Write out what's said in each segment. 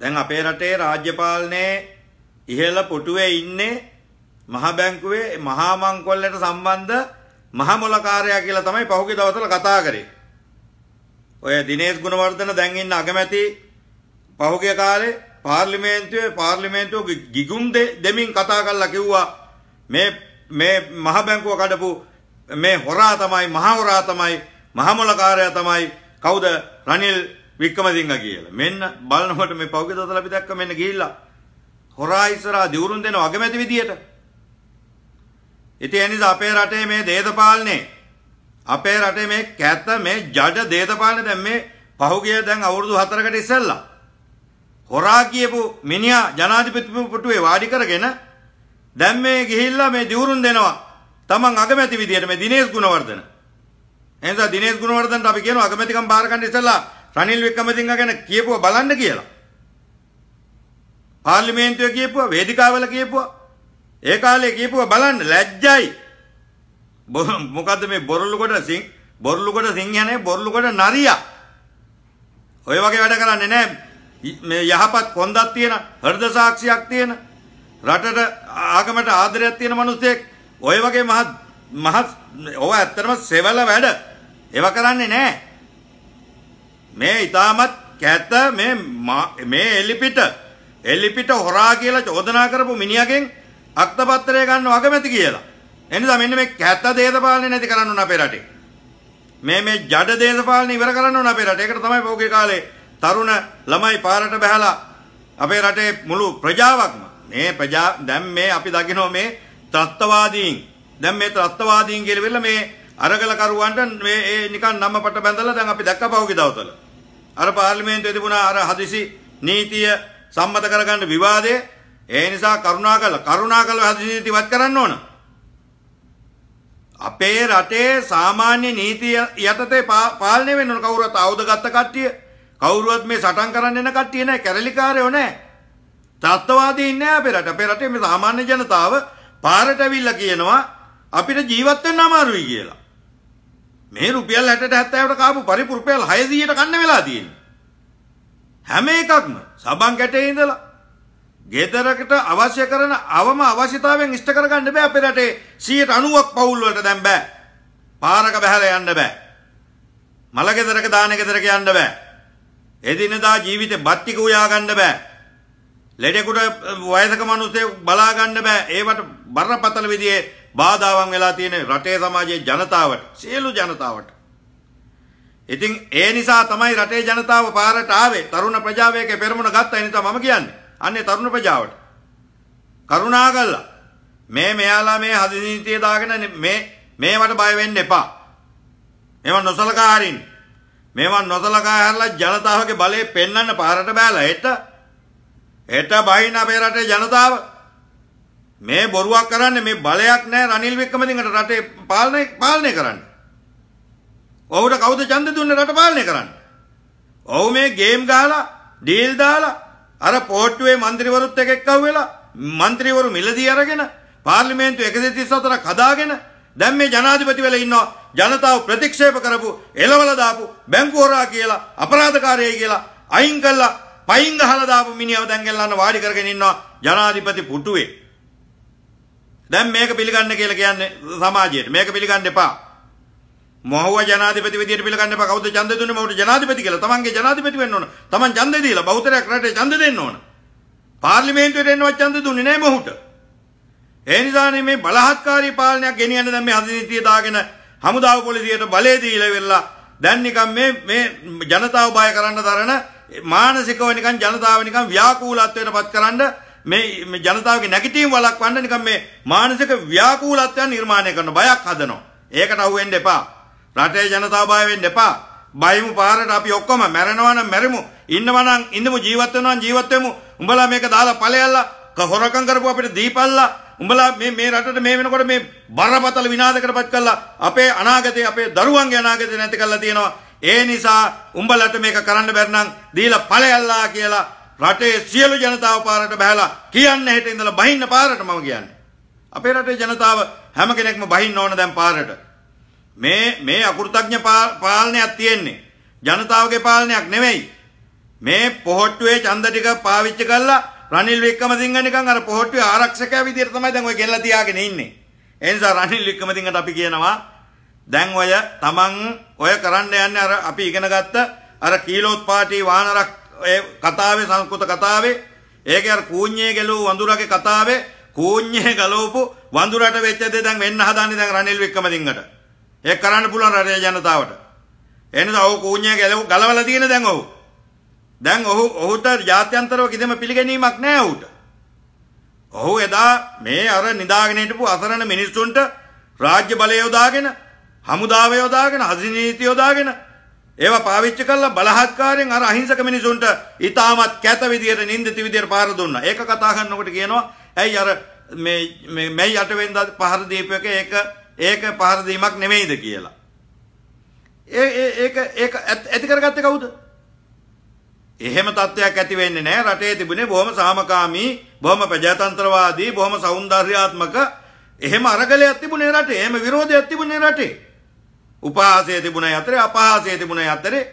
දැන් අපේ රටේ රාජ්‍ය පාලනයේ ඉහළ පුටුවේ ඉන්නේ මහ බැංකුවේ මහා මංකොල්ලට සම්බන්ධ මහ මොලකාරයා කියලා තමයි පහුගිය දවස්වල කතා කරේ. ඔය දිනේෂ් ගුණවර්ධන දැන් ඉන්න අගමැති පහුගිය කාලේ පාර්ලිමේන්තුවේ පාර්ලිමේන්තුව ගිගුම් දෙමින් කතා කරලා කිව්වා මේ මේ මහ බැංකුව කඩපු මේ හොරා තමයි මහ හොරා තමයි මහ මොලකාරයා තමයි කවුද රනිල් වික්‍රමසිංහ කියලා. මෙන්න බලනකොට මේ පෞගේ දතල අපි දැක්ක මෙන්න ගිහිල්ලා හොරා ඉස්සරහා දිවුරුන් දෙන අගමැති විදියට. ඉතින් ඒ නිසා අපේ රටේ මේ දේශපාලනේ අපේ රටේ මේ කැත මේ ජඩ දේශපාලනේ දැන් මේ පහුගිය දැන් අවුරුදු 4කට ඉස්සෙල්ලා හොරා කියපු මිනිහා ජනාධිපතිපුටුවේ වාඩි කරගෙන දැන් මේ ගිහිල්ලා මේ දිවුරුන් දෙනවා. Taman අගමැති විදියට මේ දිනේෂ් ගුණවර්ධන. එනිසා දිනේෂ් ගුණවර්ධනට අපි කියනවා අගමැතිකම් බාර ගන්න ඉස්සෙල්ලා රනිල් වික්‍රමසිංහ ගැන කියපුවා බලන්න කියලා. පාර්ලිමේන්තුවේ කියපුවා වේදිකාවල කියපුවා ඒ කාලේ කියපුවා බලන්න ලැජ්ජයි. මොකද්ද මේ බොරළු කොට සිං බොරළු කොට සිංහනේ බොරළු කොට නරියා. ඔය වගේ වැඩ කරන්නේ නැහැ. මේ යහපත් කොන්දක් තියෙන හෘද සාක්ෂියක් තියෙන රටට ආගමට ආදරයක් තියෙන මිනිස්සෙක් ඔය වගේ මහත් මහත් ඔව ඇත්තටම සෙවල වැඩ. ඒව කරන්නේ නැහැ. මේ ඊටමත් කැත මේ මේ එලිපිට එලිපිට හොරා කියලා චෝදනා කරපු මිනිහගෙන් අක්තපත්‍රය ගන්න අකමැති කියලා. එනිසා මෙන්න මේ කැත දේශපාලනේ නැති කරන්න ඕන අපේ රටේ. මේ මේ ජඩ දේශපාලන ඉවර කරන්න ඕන අපේ රට. ඒකට තමයි පොගේ කාලේ තරුණ ළමයි පාරට බහැලා අපේ රටේ මුළු ප්‍රජාවක්ම මේ ප්‍රජා දැන් මේ අපි දකිනවා මේ ත්‍ස්තවාදීන් දැන් මේ ත්‍ස්තවාදීන් කියලා මේ අරගලකරුවන්ට මේ නිකන් නම්මපට බැඳලා දැන් අපි දැක්කා පහුගිය දවස්වල අර පාර්ලිමේන්තුවේ තිබුණා අර හදිසි නීතිය සම්මත කරගන්න විවාදය ඒ නිසා කරුණාකරලා කරුණාකරලා හදිසි නීති වත් කරන්න ඕන. අපේ රටේ සාමාන්‍ය නීතිය යටතේ පාලනය වෙන්න ඕන කවුරුත් ආයුධ ගත්ත කට්ටිය කවුරුවත් මේ සටන් කරන්න එන කට්ටිය නෑ කැරලිකාරයෝ නෑ. තත්ත්වවාදී ඉන්නේ අපේ රට. අපේ රටේ මේ සාමාන්‍ය ජනතාව පාරට ඇවිල්ලා කියනවා අපිට ජීවත් වෙන්න අමාරුයි කියලා. මේ රුපියල් 60ට 70ට කාපු පරිප්පු රුපියල් 600ට කන්න වෙලා තියෙන්නේ. හැම එකක්ම සබන් කැටේ ඉඳලා ගෙදරකට අවශ්‍ය කරන අවම අවශ්‍යතාවයෙන් ඉෂ්ට කරගන්න බෑ අපේ රටේ 90ක් පවුල් වලට දැන් බෑ. පාරක බහැලා යන්න බෑ. මල ගෙදරක දාන ගෙදරක යන්න බෑ. එදිනදා ජීවිතේ බත් ටික උයා ගන්න බෑ. ලෙඩෙකුට වයසක මිනිස්සු බලා ගන්න බෑ. ඒවට බරපතල විදිහේ බාධාවන් වෙලා තියෙන රටේ සමාජයේ ජනතාවට සියලු ජනතාවට. ඉතින් ඒ නිසා තමයි රටේ ජනතාව පාරට ආවේ තරුණ ප්‍රජාව එකේ පෙරමුණ ගත්තා ඒ නිසා මම කියන්නේ. අන්නේ තරුණ ප්‍රජාවට. කරුණා කළා. මේ මෙයාලා මේ හදි නීතිය දාගෙන මේ මේවට බය වෙන්න එපා. මේවා නොසලකා හරින්න. මේවා නොසලකා හැරලා ජනතාවගේ බලය පෙන්වන්න පාරට බෑලා. හෙට හෙට බහිනා අපේ රටේ ජනතාව මේ බොරුවක් කරන්න මේ බලයක් නැහැ රනිල් වික්‍රමසිංහට රටේ පාලනය පාලනය කරන්න. ඔහුට කවුද ඡන්ද දුන්නේ රට පාලනය කරන්න? ඔහු මේ ගේම් ගහලා ඩීල් දාලා අර පෝට්ටුවේ മന്ത്രിවරුත් එක්ක එක්කව වෙලා മന്ത്രിවරු මිලදී අරගෙන පාර්ලිමේන්තුව 134ක් හදාගෙන දැන් මේ ජනාධිපතිවල ඉන්නවා ජනතාව ප්‍රතික්ෂේප කරපු එළවල දාපු බැංකු හොරා කියලා අපරාධකාරයයි කියලා අයින් කළා පයින් ගහලා දාපු මිනිහව දැන් ගෙල්ලන්න වාඩි කරගෙන ඉන්නවා ජනාධිපති පුටුවේ දැන් මේක පිළිගන්න කියලා කියන්නේ සමාජයට. මේක පිළිගන්න එපා. මොහුව ජනාධිපති විදියට පිළිගන්න එපා. කවුද ඡන්ද දුන්නේ මොහුට ජනාධිපති කියලා? තමන්ගේ ජනාධිපති වෙන්න ඕන. තමන් ඡන්දේ දීලා බහුතරයක් රටේ ඡන්ද දෙන්න ඕන. පාර්ලිමේන්තුවට එන්නවත් ඡන්ද දුන්නේ නැහැ මොහුට. ඒ නිසානේ මේ බලහත්කාරී පාලනයක් ගෙනියන්න දැන් මේ හදිසියේ දාගෙන හමුදාව පොලිසියට බලය දීලා වෙලා දැන් නිකන් මේ මේ ජනතාව බය කරන්න දරන මානසිකව නිකන් ජනතාව නිකන් ව්‍යාකූලත්වයට පත්කරන මේ මේ ජනතාවගේ නැගිටීම් වළක්වන්න නිකන් මේ මානසික ව්‍යාකූලත්වයන් නිර්මාණය කරන බයක් හදනවා. ඒකට අහු වෙන්න එපා. රටේ ජනතාව බය වෙන්න එපා. බයමු පාරට අපි ඔක්කොම මැරෙනවා නම් මැරෙමු. ඉන්නවා නම් ඉඳමු ජීවත් වෙනවා නම් ජීවත් වෙමු. උඹලා මේක දාලා ඵලයල්ලා හොරකම් කරපුව අපිට දීපල්ලා. උඹලා මේ මේ රටට මේ වෙනකොට මේ බරපතල විනාශකටපත් කළා. අපේ අනාගතේ අපේ දරුවන්ගේ අනාගතේ නැති කරලා තියෙනවා. ඒ නිසා උඹලට මේක කරන්න බැරි නම් දීලා ඵලයල්ලා කියලා රටේ සියලු ජනතාව පාරට බහැලා කියන්න හෙට ඉඳලා බහින්න පාරට මම කියන්නේ. අපේ රටේ ජනතාව හැම කෙනෙක්ම බහින්න ඕන දැන් පාරට. මේ මේ අකෘතඥ පාලනයක් තියෙන්නේ. ජනතාවගේ පාලනයක් නෙවෙයි. මේ පොහොට්ටුවේ ඡන්ද ටික පාවිච්චි කරලා රනිල් වික්‍රමසිංහ නිකන් අර පොහොට්ටුවේ ආරක්ෂකයා විදියට තමයි දැන් ඔය ගෙනලා තියාගෙන ඉන්නේ. ඒ නිසා රනිල් වික්‍රමසිංහට අපි කියනවා දැන් ඔය තමන් ඔය කරන්න යන්නේ අර අපි ඉගෙන ගත්ත අර කීලෝත්පාටි වානරක් ඒ කතාවේ සංස්කෘත කතාවේ ඒකේ අර කූඤ්ඤේ ගැලූ වඳුරගේ කතාවේ කූඤ්ඤේ ගලවපු වඳුරට වෙච්ච දේ දැන් වෙන්න හදාන්නේ දැන් රනිල් වික්‍රමදිංගට. ඒක කරන්න පුළුවන් රටේ ජනතාවට. එනිසා ඔහු කූඤ්ඤේ ගැලව ගලවලා තියෙන දැන් ඔහු. දැන් ඔහු ඔහුට ජාත්‍යන්තරව කිසිම පිළිගැනීමක් නැහැ ඔහුට. ඔහු එදා මේ අර නිදාගෙන හිටපු අසරණ මිනිස්සුන්ට රාජ්‍ය බලය යොදාගෙන, හමුදාව යොදාගෙන, අධිනීති යොදාගෙන ඒවා පාවිච්චි කරලා බලහත්කාරයෙන් අර අහිංසක මිනිසුන්ට ඊටමත් කැත විදියට නින්දිත විදියට පාර දුන්නා. ඒක කතා කරනකොට කියනවා ඇයි අර මේ මේ මේ යටවෙන්දා පහර දීපයක ඒක ඒක පහර දීමක් නෙමෙයිද කියලා. ඒ ඒක ඒක ඇති කරගත්තේ කවුද? එහෙම තත්ත්වයක් ඇති වෙන්නේ නැහැ. රටේ තිබුණේ බොහොම සාමකාමී, බොහොම ප්‍රජාතන්ත්‍රවාදී, බොහොම సౌందర్యාත්මක එහෙම අරගලයක් තිබුණේ රටේ. එහෙම විරෝධයක් තිබුණේ රටේ. උපහාසය තිබුණයි අතරේ අපහාසය තිබුණයි අතරේ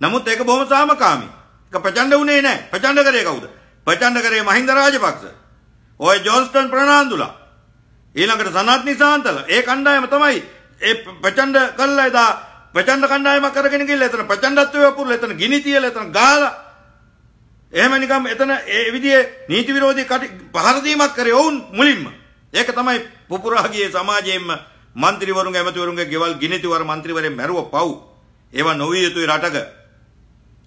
නමුත් ඒක බොහොම සාමකාමී. ඒක ප්‍රචණ්ඩ වුණේ නැහැ. ප්‍රචණ්ඩ කරේ කවුද? ප්‍රචණ්ඩ කරේ මහින්ද රාජපක්ෂ. ඔය ජෝන්ස්ටන් ප්‍රනාන්දුලා. ඊළඟට සනත් නිසාන්තල. ඒ කණ්ඩායම තමයි ඒ ප්‍රචණ්ඩ කළා එදා ප්‍රචණ්ඩ කණ්ඩායමක් කරගෙන ගිහලා එතන ප්‍රචණ්ඩත්වයේ වපුරලා එතන ගිනි තියලා එතන ගාලා එහෙම නිකම් එතන ඒ විදිහේ නීති විරෝධී පහර දීමක් කරේ ඔවුන් මුලින්ම. ඒක තමයි පුපුරා ගියේ සමාජයෙන්ම මන්ත්‍රීවරුන්ගේ ඇමතිවරුන්ගේ ගෙවල් ගිනිතිවර මන්ත්‍රීවරේ මැරුව පව් ඒවා නොවිය යුතුයි රටක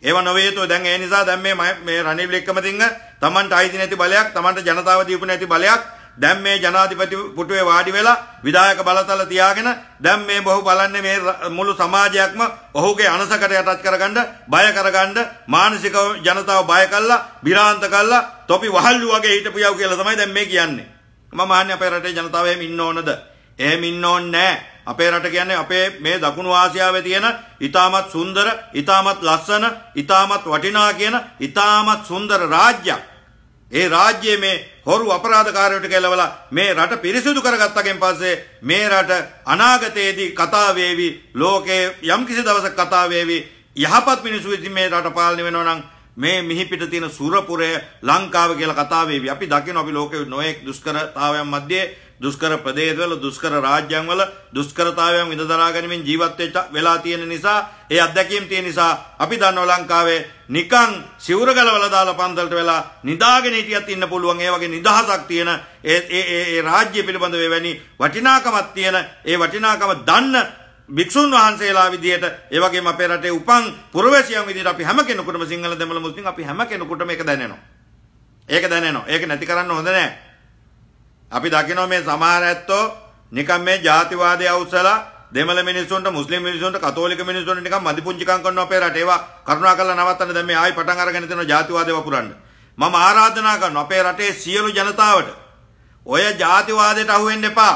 ඒවා නොවේ හේතුව දැන් ඒ නිසා දැන් මේ මේ රනිල් වික්‍රමසිංහ තමන්ට අයිති නැති බලයක් තමන්ට ජනතාව දීපු නැති බලයක් දැන් මේ ජනාධිපති පුටුවේ වාඩි වෙලා විධායක බලතල තියාගෙන දැන් මේ බහු බලන්නේ මේ මුළු සමාජයක්ම ඔහුගේ අනසකට යටත් කරගන්න බය කරගන්න මානසික ජනතාව බය කළා බිරාන්ත කළා තොපි වහල්ලු වගේ හිටපියව කියලා තමයි දැන් මේ කියන්නේ මම අහන්නේ අපේ රටේ ජනතාව එහෙම ඉන්න ඕනද එහෙම ඉන්න ඕනේ නැහැ. අපේ රට කියන්නේ අපේ මේ දකුණු ආසියාවේ තියෙන ඊටමත් සුන්දර, ඊටමත් ලස්සන, ඊටමත් වටිනා කියන ඊටමත් සුන්දර රාජ්‍යයක්. ඒ රාජ්‍යයේ මේ හොරු අපරාධකාරයෝට කෙලවලා මේ රට පිරිසිදු කරගත්තකෙන් පස්සේ මේ රට අනාගතයේදී කතා වේවි ලෝකයේ යම්කිසි දවසක කතා වේවි යහපත් මිනිසු විසින් මේ රට පාලනය වෙනවා නම් මේ මිහි පිට තියෙන සූරපුරය ලංකාව කියලා කතා වේවි අපි දකින අපි ලෝකයේ නොඑක් දුෂ්කරතාවයන් මැද්දේ දුෂ්කර ප්‍රදේශවල දුෂ්කර රාජ්‍යන්වල දුෂ්කරතාවයන් විඳ දරා ගැනීමෙන් ජීවත් වෙච්ච වෙලා තියෙන නිසා ඒ අත්දැකීම් තියෙන නිසා අපි දන්නවා ලංකාවේ නිකන් සිවුර ගලවලා දාලා පන්සලට වෙලා නිදාගෙන හිටියත් ඉන්න පුළුවන් ඒ වගේ නිදහසක් තියෙන ඒ ඒ ඒ රාජ්‍ය පිළිබඳව එවැනි වටිනාකමක් තියෙන ඒ වටිනාකම දන්න භික්ෂුන් වහන්සේලා විදියට ඒ වගේම අපේ රටේ උපන් පුරවැසියන් විදියට අපි හැම කෙනෙකුටම සිංහල දෙමළ මුස්ලිම් අපි හැම කෙනෙකුටම ඒක දැනෙනවා. ඒක දැනෙනවා. ඒක නැති කරන්න හොඳ නෑ. අපි දකිනවා මේ සමහර ඇත්තෝ නිකන් මේ ජාතිවාදය අවුස්සලා දෙමළ මිනිස්සුන්ට මුස්ලිම් මිනිස්සුන්ට කතෝලික මිනිස්සුන්ට නිකන් මදිපුංචිකම් කරනවා අපේ රට. ඒවා කරුණා කරලා නවත්තන්න දැන් මේ ආයි පටන් අරගෙන තියෙනවා ජාතිවාදය වපුරන්න. මම ආරාධනා කරනවා අපේ රටේ සියලු ජනතාවට ඔය ජාතිවාදයට අහු වෙන්න එපා.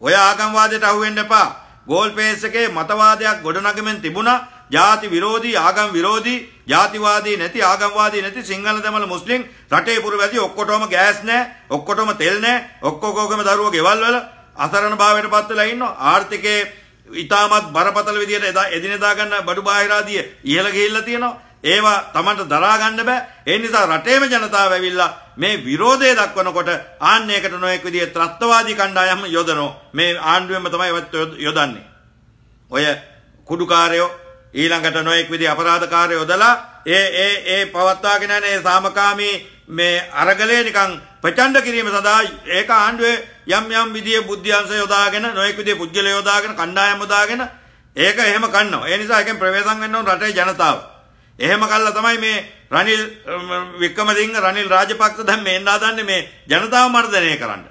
ඔය ආගම්වාදයට අහු වෙන්න එපා. ගෝල් පේස් එකේ මතවාදයක් ගොඩනගමින් තිබුණා ජාති විරෝධී ආගම් විරෝධී ජාතිවාදී නැති ආගම්වාදී නැති සිංහල දෙමළ මුස්ලිම් රටේ පුරවැදී ඔක්කොටම ගෑස් නැහැ ඔක්කොටම තෙල් නැහැ ඔක්කොගම දරුවෝ ගෙවල් වල අසරණ භාවයට පත් වෙලා ඉන්නවා ආර්ථිකයේ ඉතාමත් බරපතල විදියට එදිනෙදා ගන්න බඩු බාහිරාදිය ඉහළ ගිහිල්ලා තියෙනවා ඒවා Tamanට දරා ගන්න බෑ ඒ නිසා රටේම ජනතාව ඇවිල්ලා මේ විරෝධය දක්වනකොට ආන්නයකට නොඑක් විදිය ත්‍රස්තවාදී කණ්ඩායම් යොදනෝ මේ ආණ්ඩුවෙම තමයි යොදන්නේ ඔය කුඩුකාරයෝ ඊළඟට නොයෙක් විදි අපරාධකාරය යොදලා ඒ ඒ ඒ පවත්වාගෙන යන ඒ සාමකාමී මේ අරගලය නිකන් ප්‍රචණ්ඩ කිරීම සඳහා ඒක ආණ්ඩුවේ යම් යම් විදිය බුද්ධ්‍යංශ යොදාගෙන නොයෙක් විදිය පුජ්‍යල යොදාගෙන කණ්ඩායම් යොදාගෙන ඒක එහෙම කරනවා. ඒ නිසා එකෙන් ප්‍රවේශම් වෙන්න ඕන රටේ ජනතාව. එහෙම කළා තමයි මේ රනිල් වික්‍රමසිංහ රනිල් රාජපක්ෂ දැන් මේ එන්න හදන්නේ මේ ජනතාව මර්ධනය කරන්න.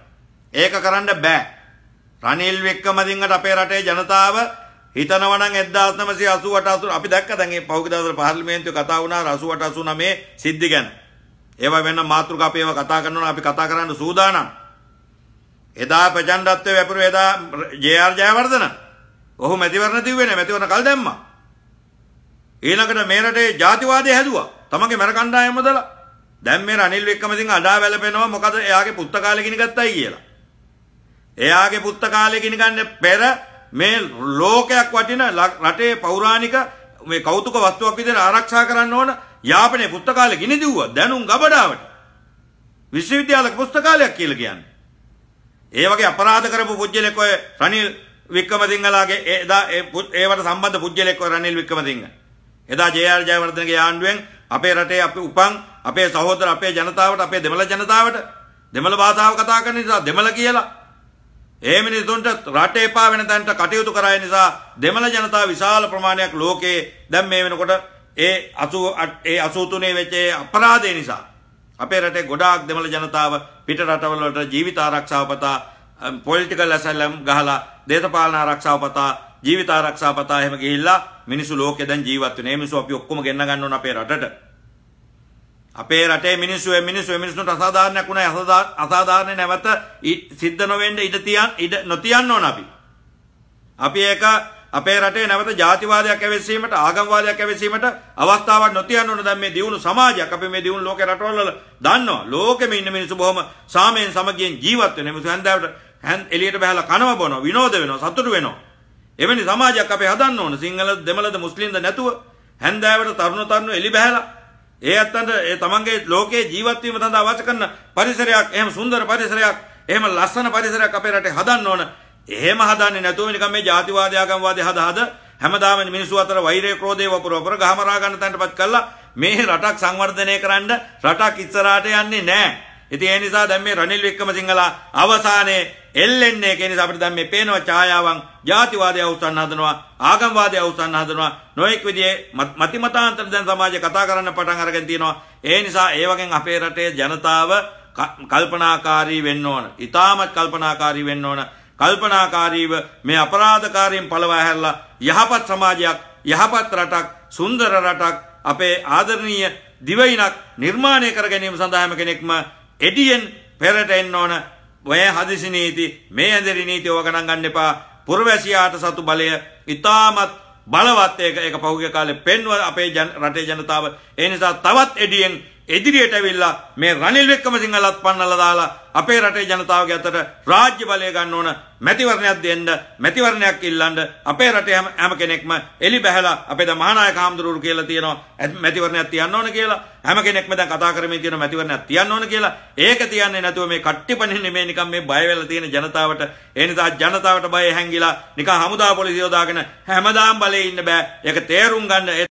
ඒක කරන්න බෑ. රනිල් වික්‍රමසිංහට අපේ රටේ ජනතාව හිතනවනම් 1988 අපි දැක්ක දැන් මේ පහුගිය දවස්වල පාර්ලිමේන්තුවේ කතා වුණා 88 89 සිද්ධි ගැන. ඒවා වෙන මාතෘකා අපි ඒවා කතා කරනවා අපි කතා කරන්න සූදානම්. එදා ප්‍රචණ්ඩත්වයේ වැපුරු එදා ජේ.ආර්. ජයවර්ධන ඔහු මැතිවරණ තිව්වේ නැහැ මැතිවරණ කල් දැම්මා. ඊළඟට මේ රටේ ජාතිවාදය හැදුවා. තමන්ගේ මර කණ්ඩායම දලා දැන් මේ රනිල් වික්‍රමසිංහ අඩා වැළපෙනවා මොකද එයාගේ පුත්තකාලේ ගිනි ගත්තයි කියලා. එයාගේ පුත්තකාලේ ගිනි ගන්න පෙර මේ ලෝකයක් වටින රටේ පෞරාණික මේ කෞතුක වස්තුවක් විදිහට ආරක්ෂා කරන්න ඕන යාපනයේ පුස්තකාලේ ගිනි දිව්වා දැනුම් ගබඩාවට විශ්වවිද්‍යාල පුස්තකාලයක් කියලා කියන්නේ. ඒ වගේ අපරාධ කරපු පුජ්‍යලෙක් ඔය රනිල් වික්‍රමසිංහලාගේ එදා ඒවට සම්බන්ධ පුජ්‍යලෙක් ඔය රනිල් වික්‍රමසිංහ. එදා ජේ.ආර්. ජයවර්ධනගේ යාණ්ඩුවෙන් අපේ රටේ අපි උපන් අපේ සහෝදර අපේ ජනතාවට අපේ දෙමළ ජනතාවට දෙමළ භාෂාව කතා කරන නිසා දෙමළ කියලා ඒ මිනිසුන්ට රට එපා වෙන තැනට කටයුතු කරාය නිසා දෙමළ ජනතාව විශාල ප්‍රමාණයක් ලෝකේ දැන් මේ වෙනකොට ඒ 80 ඒ 83 වෙච්ච අපරාධය නිසා අපේ රටේ ගොඩාක් දෙමළ ජනතාව පිට රටවල වලට ජීවිත ආරක්ෂාව පතා පොලිටිකල් ඇසලම් ගහලා දේශපාලන ආරක්ෂාව පතා ජීවිත ආරක්ෂාව පතා එහෙම ගිහිල්ලා මිනිස්සු ලෝකේ දැන් ජීවත් වෙන. මේ මිනිස්සු අපි ඔක්කොම ගෙන්න ගන්න ඕන අපේ රටට. අපේ රටේ මිනිස්සු ඒ මිනිස්සු ඒ මිනිස්සුන්ට අසාධාරණයක් වුණා අසාධාරණ නැවත සිද්ධ නොවෙන්න ඉඩ තියන් ඉඩ නොතියන්න ඕන අපි. අපි ඒක අපේ රටේ නැවත ජාතිවාදයක් ඇවිස්සීමට ආගම්වාදයක් ඇවිස්සීමට අවස්ථාවක් නොතියන්න ඕන දැන් මේ දියුණු සමාජයක් අපි මේ දියුණු ලෝකේ රටවල දන්නවා. ලෝකෙම ඉන්න මිනිස්සු බොහොම සාමයෙන් සමගියෙන් ජීවත් වෙන මිනිස්සු හැන්දාවට එළියට බහලා කනවා බොනවා විනෝද වෙනවා සතුටු වෙනවා. එවැනි සමාජයක් අපි හදන්න ඕන. සිංහල දෙමළද මුස්ලිම්ද නැතුව හැන්දාවට තරුණ තරුණ එලි බහලා ඒ අත්තන්ට ඒ තමන්ගේ ලෝකයේ ජීවත්වීම සඳහා අවශ්‍ය කරන පරිසරයක් එහෙම සුන්දර පරිසරයක් එහෙම ලස්සන පරිසරයක් අපේ රටේ හදන්න ඕන. එහෙම හදන්නේ නැතුව නිකන් මේ ජාතිවාදී ආගම්වාදී හද හද හැමදාම මිනිස්සු අතර වෛරය ක්‍රෝධය වපුර වපුර ගහමරා ගන්න තැනටපත් කළා මේ රටක් සංවර්ධනය කරන්න රටක් ඉස්සරහට යන්නේ නැහැ. ඉතින් ඒ නිසා දැන් මේ රනිල් වික්‍රමසිංහලා අවසානයේ එල්ලෙන්නේ කියන නිසා අපිට දැන් මේ පේනවා ඡායාවන් ජාතිවාදය අවසන් හදනවා ආගම්වාදය අවසන් හදනවා නොඑක් විදිහේ මතිමතාන්තර දැන් සමාජය කතා කරන්න පටන් අරගෙන තියෙනවා ඒ නිසා ඒ වගේ අපේ රටේ ජනතාව කල්පනාකාරී වෙන්න ඕන ඊටමත් කල්පනාකාරී වෙන්න ඕන කල්පනාකාරීව මේ අපරාධකාරයන් පළවා හැරලා යහපත් සමාජයක් යහපත් රටක් සුන්දර රටක් අපේ ආදරණීය දිවයිනක් නිර්මාණය කර ගැනීම සඳහාම කෙනෙක්ම එඩියෙන් පෙරට එන්න ඕන ඔය හදිසි නීති මේ ඇඳරි නීති ඕක නම් ගන්න එපා පුරවැසියාට සතු බලය ඉතාමත් බලවත් ඒක ඒක පහුගිය කාලේ පෙන්ව අපේ රටේ ජනතාව ඒ නිසා තවත් එඩියෙන් එදිරියට ඇවිල්ලා මේ රනිල් වික්‍රමසිංහලත් පන්නලා දාලා අපේ රටේ ජනතාවගේ අතට රාජ්‍ය බලය ගන්න ඕන මැතිවරණයක් දෙන්න මැතිවරණයක් ඉල්ලන්න අපේ රටේ හැම කෙනෙක්ම එලි බැහැලා අපේ ද මහානායක හාමුදුරුවෝ කියලා තියෙනවා මැතිවරණයක් තියන්න ඕන කියලා හැම කෙනෙක්ම දැන් කතා කරමින් තියෙන මැතිවරණයක් තියන්න ඕන කියලා ඒක තියන්නේ නැතුව මේ කට්ටිපණින්නේ මේ නිකන් මේ බය වෙලා තියෙන ජනතාවට ඒ නිසා ජනතාවට බය හැංගිලා නිකන් හමුදා පොලිසියෝ දාගෙන හැමදාම බලේ ඉන්න බෑ ඒක තේරුම් ගන්න